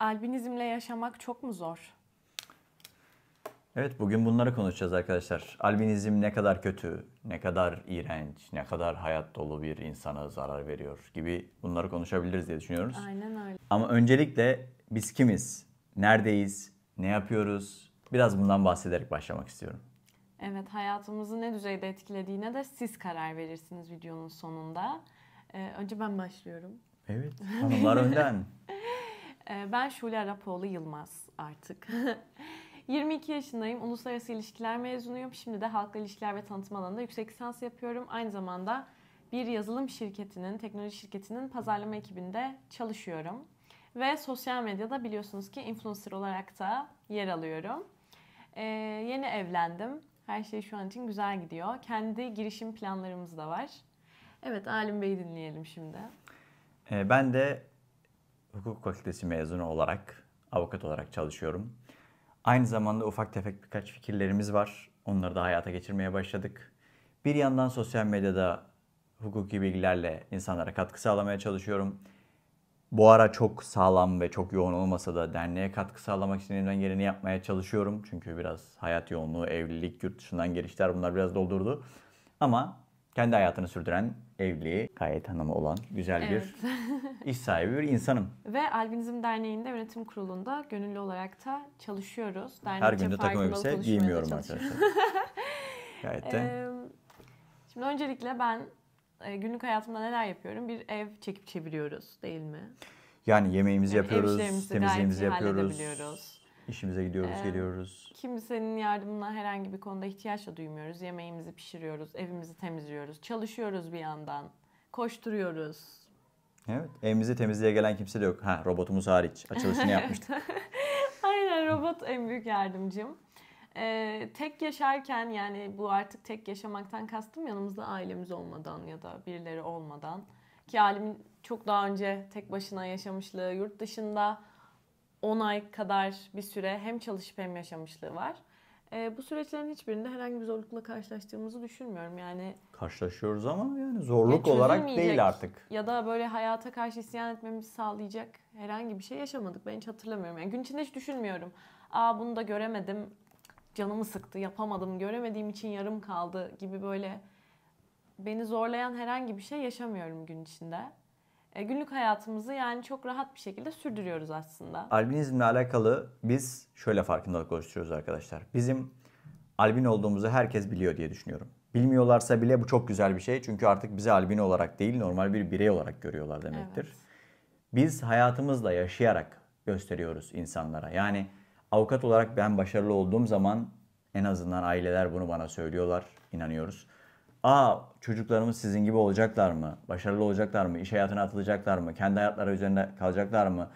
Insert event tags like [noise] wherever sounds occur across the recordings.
Albinizmle yaşamak çok mu zor? Evet bugün bunları konuşacağız arkadaşlar. Albinizm ne kadar kötü, ne kadar iğrenç, ne kadar hayat dolu bir insana zarar veriyor gibi bunları konuşabiliriz diye düşünüyoruz. Aynen öyle. Ama öncelikle biz kimiz, neredeyiz, ne yapıyoruz biraz bundan bahsederek başlamak istiyorum. Evet hayatımızı ne düzeyde etkilediğine de siz karar verirsiniz videonun sonunda. Ee, önce ben başlıyorum. Evet hanımlar önden. [laughs] Ee, ben Şule Arapoğlu Yılmaz artık. 22 [laughs] yaşındayım. Uluslararası ilişkiler mezunuyum. Şimdi de halkla ilişkiler ve tanıtım alanında yüksek lisans yapıyorum. Aynı zamanda bir yazılım şirketinin, teknoloji şirketinin pazarlama ekibinde çalışıyorum. Ve sosyal medyada biliyorsunuz ki influencer olarak da yer alıyorum. Ee, yeni evlendim. Her şey şu an için güzel gidiyor. Kendi girişim planlarımız da var. Evet Alim Bey'i dinleyelim şimdi. Ee, ben de hukuk fakültesi mezunu olarak avukat olarak çalışıyorum. Aynı zamanda ufak tefek birkaç fikirlerimiz var. Onları da hayata geçirmeye başladık. Bir yandan sosyal medyada hukuki bilgilerle insanlara katkı sağlamaya çalışıyorum. Bu ara çok sağlam ve çok yoğun olmasa da derneğe katkı sağlamak için elimden geleni yapmaya çalışıyorum. Çünkü biraz hayat yoğunluğu, evlilik, yurt dışından gelişler bunlar biraz doldurdu. Ama kendi hayatını sürdüren evli, gayet hanımı olan güzel evet. bir [laughs] iş sahibi bir insanım. Ve Albinizm Derneği'nde yönetim kurulunda gönüllü olarak da çalışıyoruz. Dernekçe Her gün de takım elbise giymiyorum arkadaşlar. [laughs] gayet de. Ee, şimdi öncelikle ben günlük hayatımda neler yapıyorum? Bir ev çekip çeviriyoruz değil mi? Yani yemeğimizi yani yapıyoruz, temizliğimizi yapıyoruz. İşimize gidiyoruz, ee, geliyoruz. Kimsenin yardımına herhangi bir konuda ihtiyaç da duymuyoruz. Yemeğimizi pişiriyoruz, evimizi temizliyoruz, çalışıyoruz bir yandan, koşturuyoruz. Evet, evimizi temizliğe gelen kimse de yok. Ha, robotumuz hariç. Açılışını [laughs] yapmıştık. Aynen, robot en büyük yardımcım. Ee, tek yaşarken yani bu artık tek yaşamaktan kastım yanımızda ailemiz olmadan ya da birileri olmadan ki Halim çok daha önce tek başına yaşamışlığı yurt dışında 10 ay kadar bir süre hem çalışıp hem yaşamışlığı var. E, bu süreçlerin hiçbirinde herhangi bir zorlukla karşılaştığımızı düşünmüyorum. Yani karşılaşıyoruz ama yani zorluk ya olarak değil artık. Ya da böyle hayata karşı isyan etmemizi sağlayacak herhangi bir şey yaşamadık. Ben hiç hatırlamıyorum. Yani gün içinde hiç düşünmüyorum. Aa bunu da göremedim. Canımı sıktı, yapamadım. Göremediğim için yarım kaldı gibi böyle beni zorlayan herhangi bir şey yaşamıyorum gün içinde. E, günlük hayatımızı yani çok rahat bir şekilde sürdürüyoruz aslında. Albinizmle alakalı biz şöyle farkındalık oluşturuyoruz arkadaşlar. Bizim albin olduğumuzu herkes biliyor diye düşünüyorum. Bilmiyorlarsa bile bu çok güzel bir şey. Çünkü artık bizi albin olarak değil normal bir birey olarak görüyorlar demektir. Evet. Biz hayatımızla yaşayarak gösteriyoruz insanlara. Yani avukat olarak ben başarılı olduğum zaman en azından aileler bunu bana söylüyorlar, inanıyoruz. Aa çocuklarımız sizin gibi olacaklar mı? Başarılı olacaklar mı? İş hayatına atılacaklar mı? Kendi hayatları üzerine kalacaklar mı?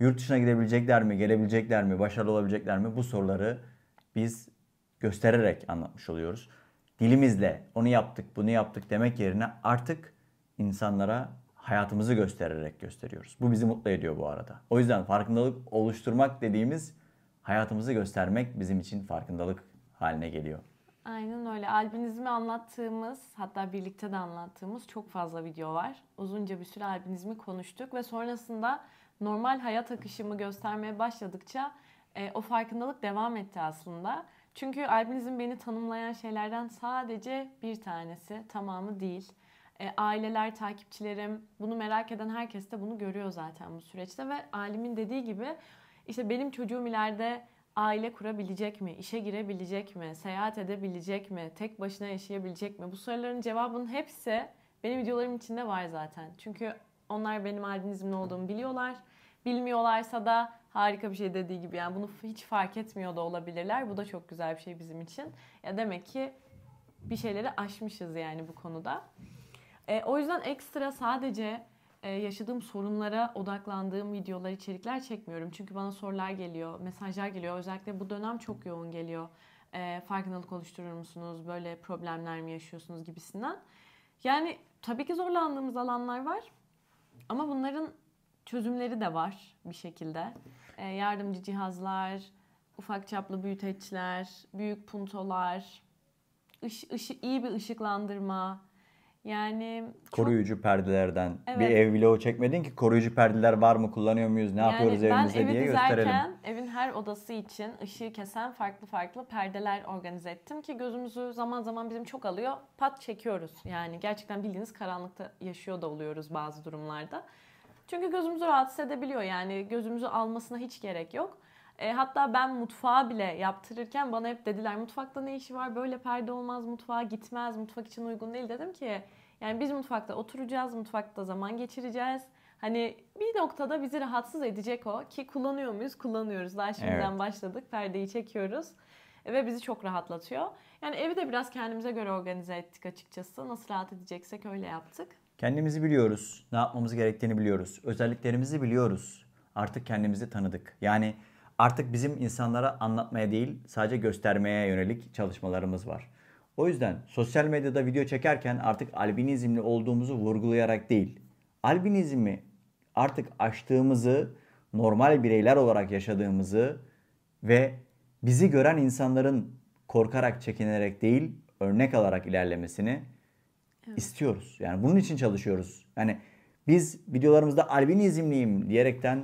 Yurt dışına gidebilecekler mi? Gelebilecekler mi? Başarılı olabilecekler mi? Bu soruları biz göstererek anlatmış oluyoruz. Dilimizle onu yaptık, bunu yaptık demek yerine artık insanlara hayatımızı göstererek gösteriyoruz. Bu bizi mutlu ediyor bu arada. O yüzden farkındalık oluşturmak dediğimiz hayatımızı göstermek bizim için farkındalık haline geliyor. Aynen öyle. Albinizmi anlattığımız, hatta birlikte de anlattığımız çok fazla video var. Uzunca bir süre albinizmi konuştuk ve sonrasında normal hayat akışımı göstermeye başladıkça e, o farkındalık devam etti aslında. Çünkü albinizm beni tanımlayan şeylerden sadece bir tanesi, tamamı değil. E, aileler, takipçilerim, bunu merak eden herkes de bunu görüyor zaten bu süreçte ve alimin dediği gibi işte benim çocuğum ileride aile kurabilecek mi, işe girebilecek mi, seyahat edebilecek mi, tek başına yaşayabilecek mi? Bu soruların cevabının hepsi benim videolarım içinde var zaten. Çünkü onlar benim albinizmli olduğumu biliyorlar. Bilmiyorlarsa da harika bir şey dediği gibi yani bunu hiç fark etmiyor da olabilirler. Bu da çok güzel bir şey bizim için. Ya demek ki bir şeyleri aşmışız yani bu konuda. E, o yüzden ekstra sadece e, yaşadığım sorunlara odaklandığım videolar, içerikler çekmiyorum. Çünkü bana sorular geliyor, mesajlar geliyor. Özellikle bu dönem çok yoğun geliyor. E, farkındalık oluşturur musunuz? Böyle problemler mi yaşıyorsunuz gibisinden. Yani tabii ki zorlandığımız alanlar var. Ama bunların çözümleri de var bir şekilde. E, yardımcı cihazlar, ufak çaplı büyüteçler, büyük puntolar, ış, ışı, iyi bir ışıklandırma, yani koruyucu çok... perdelerden. Evet. Bir ev vlogu çekmedin ki koruyucu perdeler var mı kullanıyor muyuz ne yani yapıyoruz evimizde diye gösterelim. Ben evin her odası için ışığı kesen farklı farklı perdeler organize ettim ki gözümüzü zaman zaman bizim çok alıyor pat çekiyoruz. Yani gerçekten bildiğiniz karanlıkta yaşıyor da oluyoruz bazı durumlarda. Çünkü gözümüzü rahatsız edebiliyor yani gözümüzü almasına hiç gerek yok. E, hatta ben mutfağı bile yaptırırken bana hep dediler mutfakta ne işi var böyle perde olmaz mutfağa gitmez mutfak için uygun değil dedim ki yani biz mutfakta oturacağız mutfakta zaman geçireceğiz. Hani bir noktada bizi rahatsız edecek o ki kullanıyor muyuz? Kullanıyoruz. Daha şimdiden evet. başladık. Perdeyi çekiyoruz ve bizi çok rahatlatıyor. Yani evi de biraz kendimize göre organize ettik açıkçası. Nasıl rahat edeceksek öyle yaptık. Kendimizi biliyoruz. Ne yapmamız gerektiğini biliyoruz. Özelliklerimizi biliyoruz. Artık kendimizi tanıdık. Yani artık bizim insanlara anlatmaya değil sadece göstermeye yönelik çalışmalarımız var. O yüzden sosyal medyada video çekerken artık albinizmli olduğumuzu vurgulayarak değil, albinizmi artık aştığımızı, normal bireyler olarak yaşadığımızı ve bizi gören insanların korkarak, çekinerek değil, örnek alarak ilerlemesini evet. istiyoruz. Yani bunun için çalışıyoruz. Yani biz videolarımızda albinizmliyim diyerekten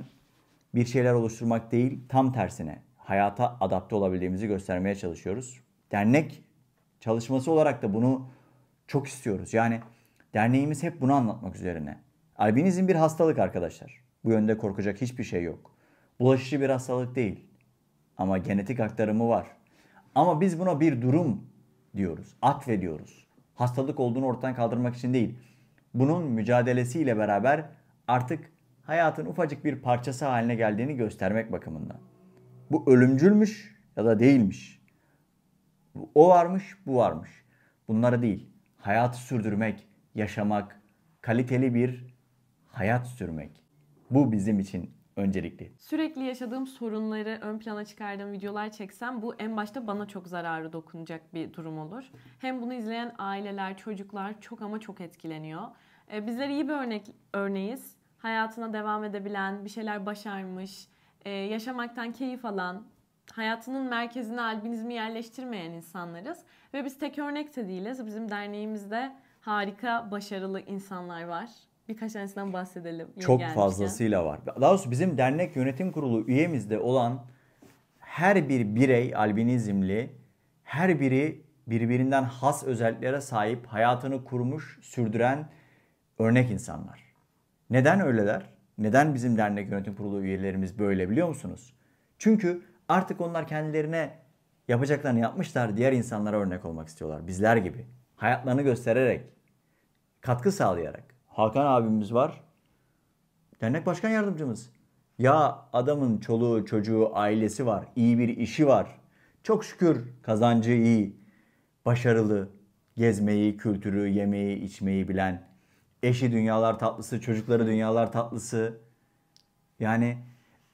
bir şeyler oluşturmak değil, tam tersine hayata adapte olabildiğimizi göstermeye çalışıyoruz. Dernek çalışması olarak da bunu çok istiyoruz. Yani derneğimiz hep bunu anlatmak üzerine. Albinizm bir hastalık arkadaşlar. Bu yönde korkacak hiçbir şey yok. Bulaşıcı bir hastalık değil. Ama genetik aktarımı var. Ama biz buna bir durum diyoruz, atfediyoruz. Hastalık olduğunu ortadan kaldırmak için değil. Bunun mücadelesiyle beraber artık hayatın ufacık bir parçası haline geldiğini göstermek bakımından. Bu ölümcülmüş ya da değilmiş. O varmış, bu varmış. Bunlara değil, hayatı sürdürmek, yaşamak, kaliteli bir hayat sürmek. Bu bizim için öncelikli. Sürekli yaşadığım sorunları ön plana çıkardığım videolar çeksem bu en başta bana çok zararı dokunacak bir durum olur. Hem bunu izleyen aileler, çocuklar çok ama çok etkileniyor. E, bizler iyi bir örnek örneğiz hayatına devam edebilen, bir şeyler başarmış, e, yaşamaktan keyif alan, hayatının merkezine albinizmi yerleştirmeyen insanlarız. Ve biz tek örnek de değiliz. Bizim derneğimizde harika, başarılı insanlar var. Birkaç tanesinden bahsedelim. Çok gelmişken. fazlasıyla var. Daha doğrusu bizim dernek yönetim kurulu üyemizde olan her bir birey albinizmli, her biri birbirinden has özelliklere sahip, hayatını kurmuş, sürdüren örnek insanlar. Neden öyleler? Neden bizim dernek yönetim kurulu üyelerimiz böyle biliyor musunuz? Çünkü artık onlar kendilerine yapacaklarını yapmışlar. Diğer insanlara örnek olmak istiyorlar. Bizler gibi. Hayatlarını göstererek, katkı sağlayarak. Hakan abimiz var. Dernek başkan yardımcımız. Ya adamın çoluğu, çocuğu, ailesi var. iyi bir işi var. Çok şükür kazancı iyi. Başarılı. Gezmeyi, kültürü, yemeği, içmeyi bilen. Eşi dünyalar tatlısı, çocukları dünyalar tatlısı. Yani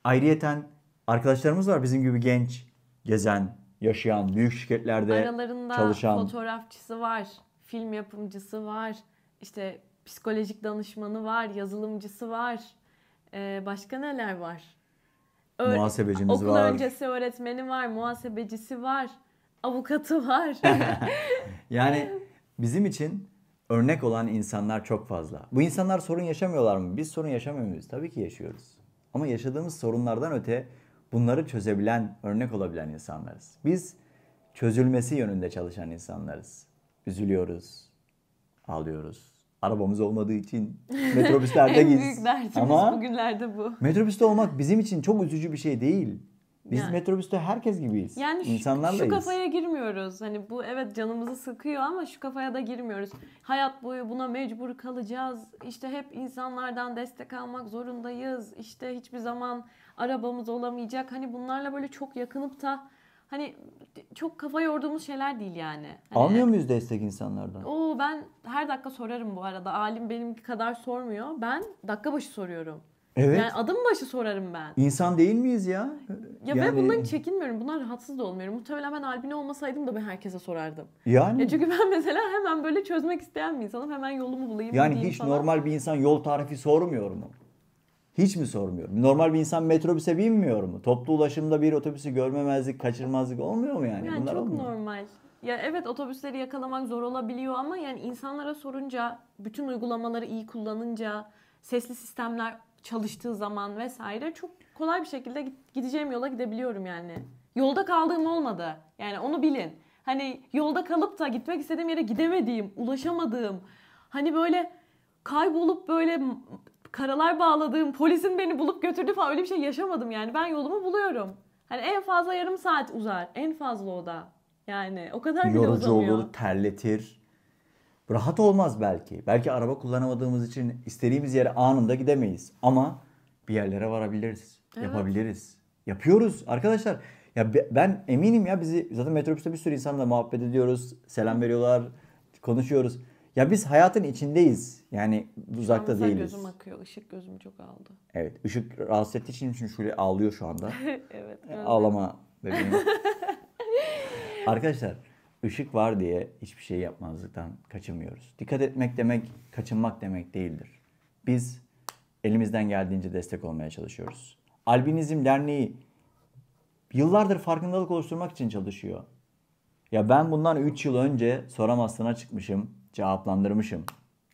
ayrıyeten arkadaşlarımız var bizim gibi genç, gezen, yaşayan, büyük şirketlerde Aralarında çalışan. fotoğrafçısı var, film yapımcısı var, işte psikolojik danışmanı var, yazılımcısı var. Ee, başka neler var? Öğ- Muhasebecimiz okul var. Okul öncesi öğretmeni var, muhasebecisi var, avukatı var. [laughs] yani bizim için örnek olan insanlar çok fazla. Bu insanlar sorun yaşamıyorlar mı? Biz sorun yaşamıyor muyuz? Tabii ki yaşıyoruz. Ama yaşadığımız sorunlardan öte bunları çözebilen, örnek olabilen insanlarız. Biz çözülmesi yönünde çalışan insanlarız. Üzülüyoruz, ağlıyoruz. Arabamız olmadığı için [laughs] metrobüslerde en giz. büyük derdimiz Ama bugünlerde bu. Metrobüste olmak bizim için çok üzücü bir şey değil. Biz yani. metrobüste herkes gibiyiz. Yani şu, şu kafaya girmiyoruz. Hani bu evet canımızı sıkıyor ama şu kafaya da girmiyoruz. Hayat boyu buna mecbur kalacağız. İşte hep insanlardan destek almak zorundayız. İşte hiçbir zaman arabamız olamayacak. Hani bunlarla böyle çok yakınıp da hani çok kafa yorduğumuz şeyler değil yani. Hani, Almıyor muyuz destek insanlardan? Oo ben her dakika sorarım bu arada. Alim benim kadar sormuyor. Ben dakika başı soruyorum. Evet. Yani adım başı sorarım ben. İnsan değil miyiz ya? Ya yani... ben bundan çekinmiyorum. Bundan rahatsız da olmuyorum. Muhtemelen ben albino olmasaydım da ben herkese sorardım. Yani. Ya e çünkü ben mesela hemen böyle çözmek isteyen bir insanım. Hemen yolumu bulayım. Yani hiç falan. normal bir insan yol tarifi sormuyor mu? Hiç mi sormuyor? Normal bir insan metrobüse binmiyor mu? Toplu ulaşımda bir otobüsü görmemezlik, kaçırmazlık olmuyor mu yani? Yani Bunlar çok olmuyor. normal. Ya evet otobüsleri yakalamak zor olabiliyor ama yani insanlara sorunca, bütün uygulamaları iyi kullanınca, sesli sistemler çalıştığı zaman vesaire çok kolay bir şekilde gideceğim yola gidebiliyorum yani. Yolda kaldığım olmadı. Yani onu bilin. Hani yolda kalıp da gitmek istediğim yere gidemediğim, ulaşamadığım, hani böyle kaybolup böyle karalar bağladığım, polisin beni bulup götürdü falan öyle bir şey yaşamadım yani. Ben yolumu buluyorum. Hani en fazla yarım saat uzar. En fazla o da. Yani o kadar bile Yorucu uzamıyor. olur, terletir. Rahat olmaz belki. Belki araba kullanamadığımız için istediğimiz yere anında gidemeyiz. Ama bir yerlere varabiliriz. Evet. Yapabiliriz. Yapıyoruz arkadaşlar. Ya ben eminim ya bizi zaten metrobüste bir sürü insanla muhabbet ediyoruz. Selam veriyorlar. Konuşuyoruz. Ya biz hayatın içindeyiz. Yani uzakta Ama değiliz. gözüm akıyor. Işık gözümü çok aldı. Evet. ışık rahatsız ettiği için çünkü şöyle ağlıyor şu anda. [laughs] evet. E, ağlama bebeğim. [laughs] Arkadaşlar ışık var diye hiçbir şey yapmazlıktan kaçınmıyoruz. Dikkat etmek demek kaçınmak demek değildir. Biz elimizden geldiğince destek olmaya çalışıyoruz. Albinizm Derneği yıllardır farkındalık oluşturmak için çalışıyor. Ya ben bundan 3 yıl önce soramasına çıkmışım, cevaplandırmışım.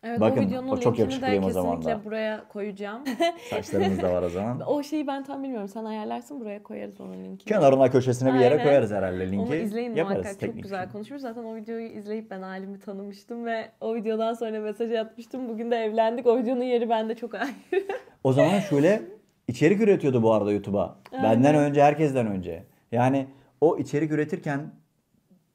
Evet, Bakın, o, videonun o çok yakışıklıyım de o zaman da. buraya koyacağım. [laughs] Saçlarımız da var o zaman. [laughs] o şeyi ben tam bilmiyorum. Sen ayarlarsın buraya koyarız onun linki. Kenarına köşesine bir yere koyarız herhalde linki. Onu izleyin Yaparız muhakkak. Çok güzel konuşmuş Zaten o videoyu izleyip ben halimi tanımıştım ve o videodan sonra mesaj atmıştım. Bugün de evlendik. O videonun yeri bende çok ayrı. [laughs] o zaman şöyle içerik üretiyordu bu arada YouTube'a. Benden önce herkesten önce. Yani o içerik üretirken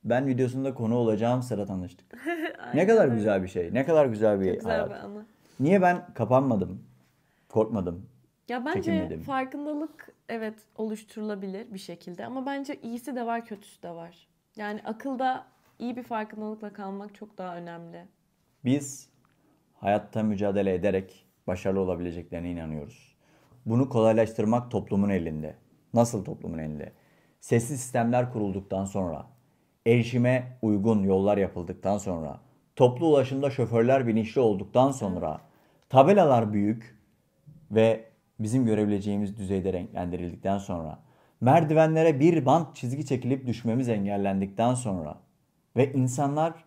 ben videosunda konu olacağım sıra tanıştık. [laughs] ne kadar güzel bir şey. Ne kadar güzel bir Çok güzel hayat. Bir Niye ben kapanmadım? Korkmadım. Ya bence çekinmedim. farkındalık evet oluşturulabilir bir şekilde ama bence iyisi de var kötüsü de var. Yani akılda iyi bir farkındalıkla kalmak çok daha önemli. Biz hayatta mücadele ederek başarılı olabileceklerine inanıyoruz. Bunu kolaylaştırmak toplumun elinde. Nasıl toplumun elinde? Sessiz sistemler kurulduktan sonra, erişime uygun yollar yapıldıktan sonra, toplu ulaşımda şoförler bilinçli olduktan sonra, tabelalar büyük ve bizim görebileceğimiz düzeyde renklendirildikten sonra, merdivenlere bir bant çizgi çekilip düşmemiz engellendikten sonra ve insanlar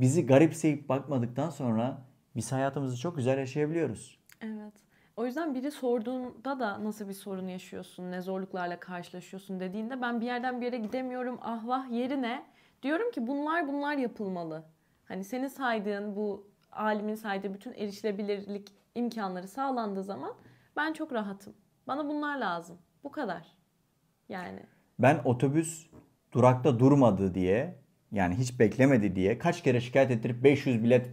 bizi garipseyip bakmadıktan sonra biz hayatımızı çok güzel yaşayabiliyoruz. Evet. O yüzden biri sorduğunda da nasıl bir sorun yaşıyorsun, ne zorluklarla karşılaşıyorsun dediğinde ben bir yerden bir yere gidemiyorum, ah vah yerine Diyorum ki bunlar bunlar yapılmalı. Hani senin saydığın bu alimin saydığı bütün erişilebilirlik imkanları sağlandığı zaman ben çok rahatım. Bana bunlar lazım. Bu kadar. Yani. Ben otobüs durakta durmadı diye yani hiç beklemedi diye kaç kere şikayet ettirip 500 bilet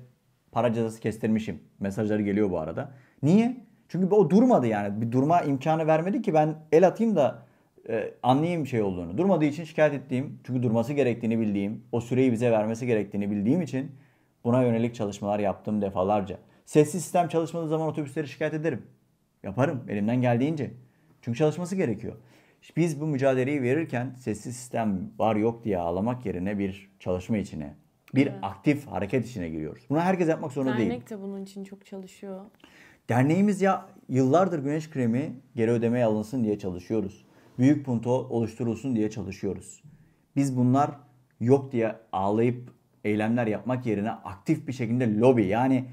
para cezası kestirmişim. Mesajları geliyor bu arada. Niye? Çünkü o durmadı yani. Bir durma imkanı vermedi ki ben el atayım da e, anlayayım şey olduğunu. Durmadığı için şikayet ettiğim, çünkü durması gerektiğini bildiğim, o süreyi bize vermesi gerektiğini bildiğim için buna yönelik çalışmalar yaptım defalarca. Sessiz sistem çalışmadığı zaman otobüsleri şikayet ederim. Yaparım elimden geldiğince. Çünkü çalışması gerekiyor. Biz bu mücadeleyi verirken sessiz sistem var yok diye ağlamak yerine bir çalışma içine, bir evet. aktif hareket içine giriyoruz. Bunu herkes yapmak zorunda Dernek değil. Dernek de bunun için çok çalışıyor. Derneğimiz ya yıllardır güneş kremi geri ödemeye alınsın diye çalışıyoruz büyük punto oluşturulsun diye çalışıyoruz. Biz bunlar yok diye ağlayıp eylemler yapmak yerine aktif bir şekilde lobi yani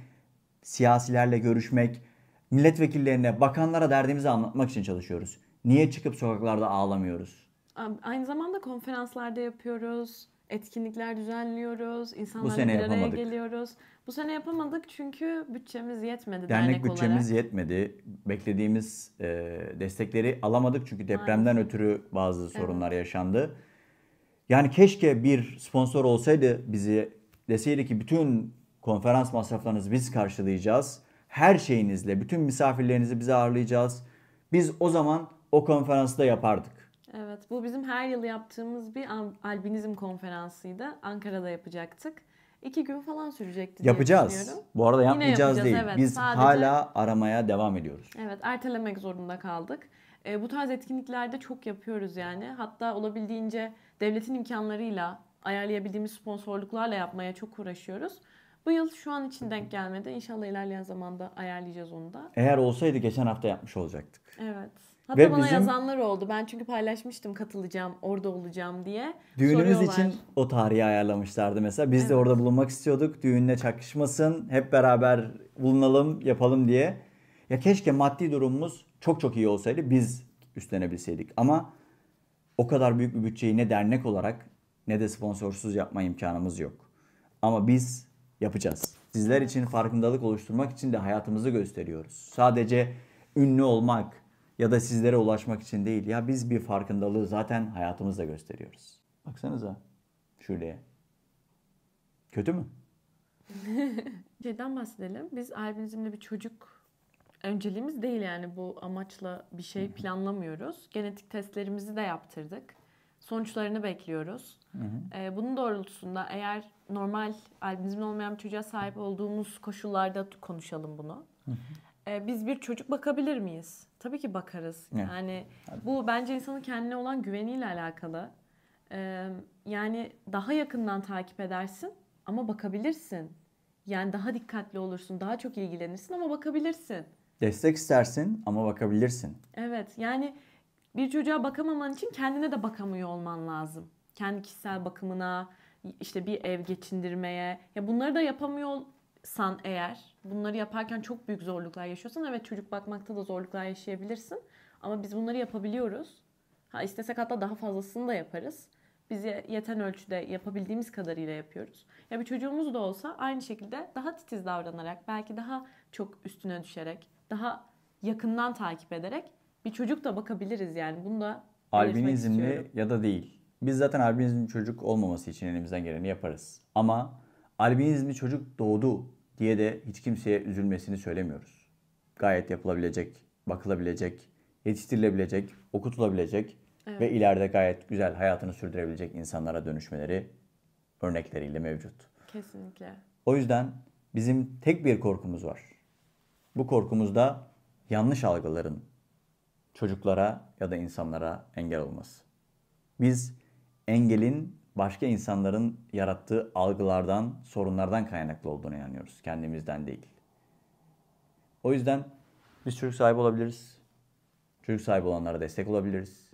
siyasilerle görüşmek, milletvekillerine, bakanlara derdimizi anlatmak için çalışıyoruz. Niye çıkıp sokaklarda ağlamıyoruz? Aynı zamanda konferanslarda yapıyoruz etkinlikler düzenliyoruz. İnsanlarla Bu bir araya yapamadık. geliyoruz. Bu sene yapamadık çünkü bütçemiz yetmedi dernek, Dernek bütçemiz olarak. yetmedi. Beklediğimiz e, destekleri alamadık çünkü depremden Maalesef. ötürü bazı sorunlar evet. yaşandı. Yani keşke bir sponsor olsaydı bizi deseydi ki bütün konferans masraflarınızı biz karşılayacağız. Her şeyinizle bütün misafirlerinizi bize ağırlayacağız. Biz o zaman o konferansta yapardık. Evet, bu bizim her yıl yaptığımız bir albinizm konferansıydı. Ankara'da yapacaktık. İki gün falan sürecekti Yapacağız. Bu arada yapmayacağız yapacağız, değil. Evet, Biz sadece... hala aramaya devam ediyoruz. Evet, ertelemek zorunda kaldık. E, bu tarz etkinliklerde çok yapıyoruz yani. Hatta olabildiğince devletin imkanlarıyla, ayarlayabildiğimiz sponsorluklarla yapmaya çok uğraşıyoruz. Bu yıl şu an için denk gelmedi. İnşallah ilerleyen zamanda ayarlayacağız onu da. Eğer olsaydı geçen hafta yapmış olacaktık. Evet. Hatta Ve bana bizim... yazanlar oldu. Ben çünkü paylaşmıştım katılacağım, orada olacağım diye. Düğünümüz için o tarihi ayarlamışlardı mesela. Biz evet. de orada bulunmak istiyorduk. Düğünle çakışmasın, hep beraber bulunalım, yapalım diye. Ya keşke maddi durumumuz çok çok iyi olsaydı biz üstlenebilseydik. Ama o kadar büyük bir bütçeyi ne dernek olarak ne de sponsorsuz yapma imkanımız yok. Ama biz yapacağız. Sizler için farkındalık oluşturmak için de hayatımızı gösteriyoruz. Sadece ünlü olmak, ya da sizlere ulaşmak için değil. Ya biz bir farkındalığı zaten hayatımızda gösteriyoruz. Baksanıza şöyle. Kötü mü? [laughs] Şeyden bahsedelim. Biz albinizmli bir çocuk önceliğimiz değil yani bu amaçla bir şey planlamıyoruz. Genetik testlerimizi de yaptırdık. Sonuçlarını bekliyoruz. Hı Ee, bunun doğrultusunda eğer normal albinizmin olmayan bir çocuğa sahip olduğumuz koşullarda konuşalım bunu e, biz bir çocuk bakabilir miyiz? Tabii ki bakarız. Evet. Yani bu bence insanın kendine olan güveniyle alakalı. E, yani daha yakından takip edersin ama bakabilirsin. Yani daha dikkatli olursun, daha çok ilgilenirsin ama bakabilirsin. Destek istersin ama bakabilirsin. Evet yani bir çocuğa bakamaman için kendine de bakamıyor olman lazım. Kendi kişisel bakımına, işte bir ev geçindirmeye. Ya bunları da yapamıyor san eğer bunları yaparken çok büyük zorluklar yaşıyorsan evet çocuk bakmakta da zorluklar yaşayabilirsin. Ama biz bunları yapabiliyoruz. Ha istesek hatta daha fazlasını da yaparız. Biz yeten ölçüde yapabildiğimiz kadarıyla yapıyoruz. Ya bir çocuğumuz da olsa aynı şekilde daha titiz davranarak, belki daha çok üstüne düşerek, daha yakından takip ederek bir çocuk da bakabiliriz yani. Bunu da albinizmli ya da değil. Biz zaten albinizmli çocuk olmaması için elimizden geleni yaparız. Ama albinizmi çocuk doğdu diye de hiç kimseye üzülmesini söylemiyoruz. Gayet yapılabilecek, bakılabilecek, yetiştirilebilecek, okutulabilecek evet. ve ileride gayet güzel hayatını sürdürebilecek insanlara dönüşmeleri örnekleriyle mevcut. Kesinlikle. O yüzden bizim tek bir korkumuz var. Bu korkumuz da yanlış algıların çocuklara ya da insanlara engel olması. Biz engelin başka insanların yarattığı algılardan, sorunlardan kaynaklı olduğuna inanıyoruz. Kendimizden değil. O yüzden biz çocuk sahibi olabiliriz. Çocuk sahibi olanlara destek olabiliriz.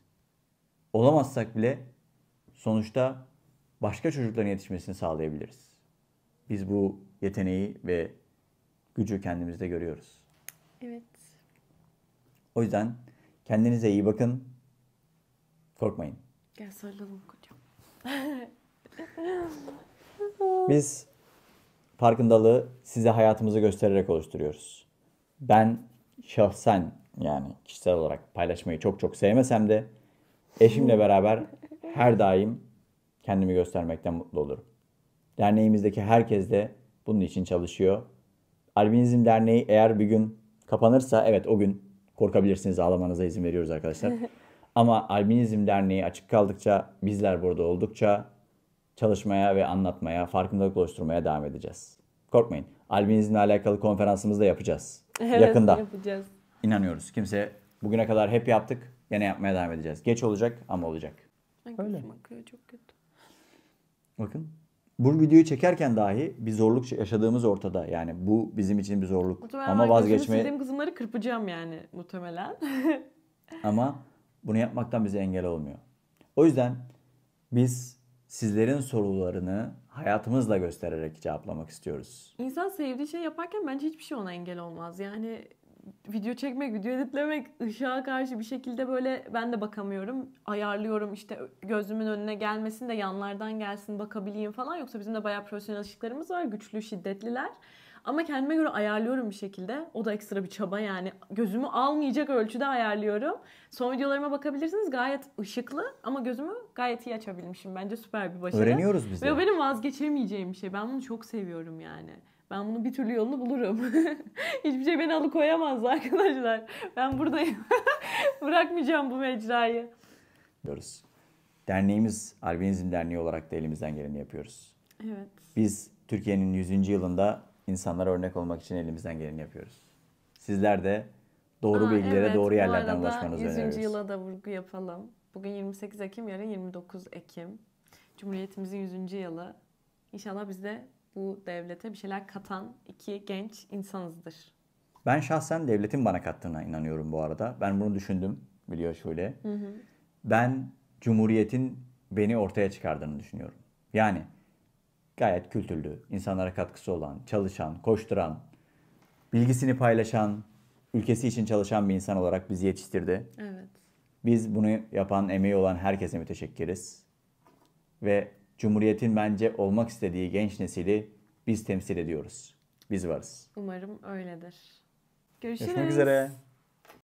Olamazsak bile sonuçta başka çocukların yetişmesini sağlayabiliriz. Biz bu yeteneği ve gücü kendimizde görüyoruz. Evet. O yüzden kendinize iyi bakın. Korkmayın. Gel sarılalım. [laughs] Biz farkındalığı size hayatımızı göstererek oluşturuyoruz. Ben şahsen yani kişisel olarak paylaşmayı çok çok sevmesem de eşimle beraber her daim kendimi göstermekten mutlu olurum. Derneğimizdeki herkes de bunun için çalışıyor. Albinizm Derneği eğer bir gün kapanırsa evet o gün korkabilirsiniz ağlamanıza izin veriyoruz arkadaşlar. [laughs] Ama Albinizm Derneği açık kaldıkça, bizler burada oldukça çalışmaya ve anlatmaya, farkındalık oluşturmaya devam edeceğiz. Korkmayın. Albinizmle alakalı konferansımızı da yapacağız. [laughs] Evet, Yakında. yapacağız. İnanıyoruz. Kimse bugüne kadar hep yaptık. Yine yapmaya devam edeceğiz. Geç olacak ama olacak. Öyle. çok kötü. Bakın bu videoyu çekerken dahi bir zorluk yaşadığımız ortada. Yani bu bizim için bir zorluk. Muhtemelen ama vazgeçmeye... Muhtemelen kızımları kırpacağım yani muhtemelen. [laughs] ama bunu yapmaktan bize engel olmuyor. O yüzden biz sizlerin sorularını hayatımızla göstererek cevaplamak istiyoruz. İnsan sevdiği şey yaparken bence hiçbir şey ona engel olmaz. Yani video çekmek, video editlemek ışığa karşı bir şekilde böyle ben de bakamıyorum. Ayarlıyorum işte gözümün önüne gelmesin de yanlardan gelsin bakabileyim falan. Yoksa bizim de bayağı profesyonel ışıklarımız var. Güçlü, şiddetliler. Ama kendime göre ayarlıyorum bir şekilde. O da ekstra bir çaba yani. Gözümü almayacak ölçüde ayarlıyorum. Son videolarıma bakabilirsiniz. Gayet ışıklı ama gözümü gayet iyi açabilmişim. Bence süper bir başarı. Öğreniyoruz biz de. Ve benim vazgeçemeyeceğim bir şey. Ben bunu çok seviyorum yani. Ben bunu bir türlü yolunu bulurum. [laughs] Hiçbir şey beni alıkoyamaz arkadaşlar. Ben buradayım. [laughs] Bırakmayacağım bu mecrayı. Diyoruz. Derneğimiz Albinizm Derneği olarak da elimizden geleni yapıyoruz. Evet. Biz Türkiye'nin 100. yılında insanlara örnek olmak için elimizden geleni yapıyoruz. Sizler de doğru Aa, bilgilere evet, doğru yerlerden ulaşmanızı öneriyoruz. 100. yıla da vurgu yapalım. Bugün 28 Ekim, yarın 29 Ekim. Cumhuriyetimizin 100. yılı. İnşallah biz de bu devlete bir şeyler katan iki genç insanızdır. Ben şahsen devletin bana kattığına inanıyorum bu arada. Ben bunu düşündüm biliyor şöyle. Hı hı. Ben Cumhuriyet'in beni ortaya çıkardığını düşünüyorum. Yani gayet kültürlü, insanlara katkısı olan, çalışan, koşturan, bilgisini paylaşan, ülkesi için çalışan bir insan olarak bizi yetiştirdi. Evet. Biz bunu yapan, emeği olan herkese müteşekkiriz. Ve Cumhuriyet'in bence olmak istediği genç nesili biz temsil ediyoruz. Biz varız. Umarım öyledir. Görüşürüz. Görüşmek üzere.